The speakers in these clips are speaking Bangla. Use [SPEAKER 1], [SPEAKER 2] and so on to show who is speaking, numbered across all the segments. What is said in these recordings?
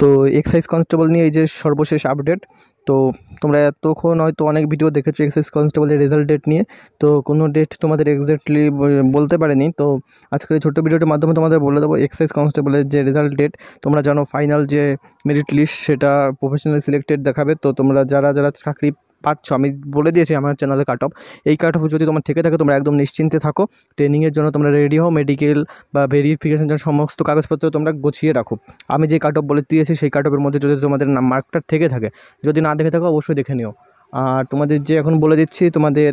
[SPEAKER 1] তো এক্সাইজ কনস্টেবল নিয়ে এই যে সর্বশেষ আপডেট তো তোমরা এতক্ষণ হয়তো অনেক ভিডিও দেখেছো এক্সাইজ কনস্টেবলের রেজাল্ট ডেট নিয়ে তো কোনো ডেট তোমাদের এক্স্যাক্টলি বলতে পারেনি তো আজকের এই ছোটো ভিডিওটির মাধ্যমে তোমাদের বলে দেবো এক্সাইজ কনস্টেবলের যে রেজাল্ট ডেট তোমরা জানো ফাইনাল যে মেরিট লিস্ট সেটা প্রফেশনাল সিলেক্টেড দেখাবে তো তোমরা যারা যারা চাকরি পাচ্ছ আমি বলে দিয়েছি আমার চ্যানেলে কাট অফ এই কাট অফ যদি তোমার থেকে থাকে তোমরা একদম নিশ্চিন্তে থাকো ট্রেনিংয়ের জন্য তোমরা রেডি হও মেডিকেল বা ভেরিফিকেশন জন্য সমস্ত কাগজপত্র তোমরা গুছিয়ে রাখো আমি যে কাট অফ বলে দিয়েছি সেই কাট অফের মধ্যে যদি তোমাদের মার্কটার থেকে থাকে যদি না দেখে থাকো অবশ্যই দেখে নিও আর তোমাদের যে এখন বলে দিচ্ছি তোমাদের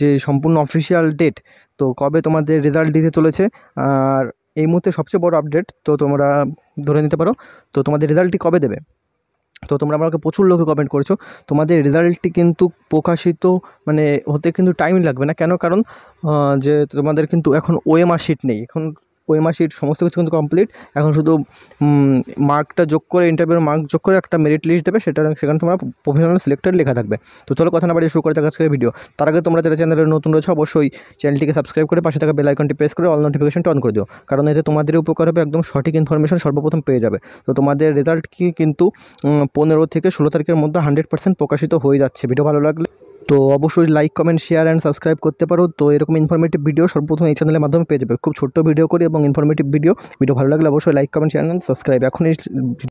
[SPEAKER 1] যে সম্পূর্ণ অফিসিয়াল ডেট তো কবে তোমাদের রেজাল্ট দিতে চলেছে আর এই মুহূর্তে সবচেয়ে বড় আপডেট তো তোমরা ধরে নিতে পারো তো তোমাদের রেজাল্টটি কবে দেবে তো তোমরা আমাকে প্রচুর লোকে কমেন্ট করেছো তোমাদের রেজাল্টটি কিন্তু প্রকাশিত মানে হতে কিন্তু টাইম লাগবে না কেন কারণ যে তোমাদের কিন্তু এখন ওয়ে মার্কশিট নেই এখন পরিমাসির সমস্ত কিছু কিন্তু কমপ্লিট এখন শুধু মার্কটা যোগ করে ইন্টারভিউর মার্ক যোগ করে একটা মেরিট লিস্ট দেবে সেটা সেখানে তোমরা প্রফেশনাল সিলেক্টেড লেখা থাকবে তো চলো কথা না বাড়িয়ে শুরু করে থাকা আজকের ভিডিও তার আগে তোমরা যারা চ্যানেলে নতুন রয়েছে অবশ্যই চ্যানেলটিকে সাবস্ক্রাইব করে পাশে থাকা বেল আইকনটি প্রেস করে অল নোটিফিকেশনটা অন করে দিও কারণ এতে তোমাদের উপকার হবে একদম সঠিক ইনফরমেশন সর্বপ্রথম পেয়ে যাবে তো তোমাদের রেজাল্ট কি কিন্তু পনেরো থেকে ষোলো তারিখের মধ্যে হান্ড্রেড প্রকাশিত হয়ে যাচ্ছে ভিডিও ভালো লাগলে তো অবশ্যই like comment share and subscribe করতে পারো তো এরকম ইনফরমেটিভ ভিডিও সর্বপ্রথম এই চ্যানেলের মাধ্যমে পেয়ে যাবে খুব ছোট্ট ভিডিও করি এবং ইনফরমেটিভ ভিডিও ভিডিও ভালো লাগলে অবশ্যই like comment share and subscribe এখন এই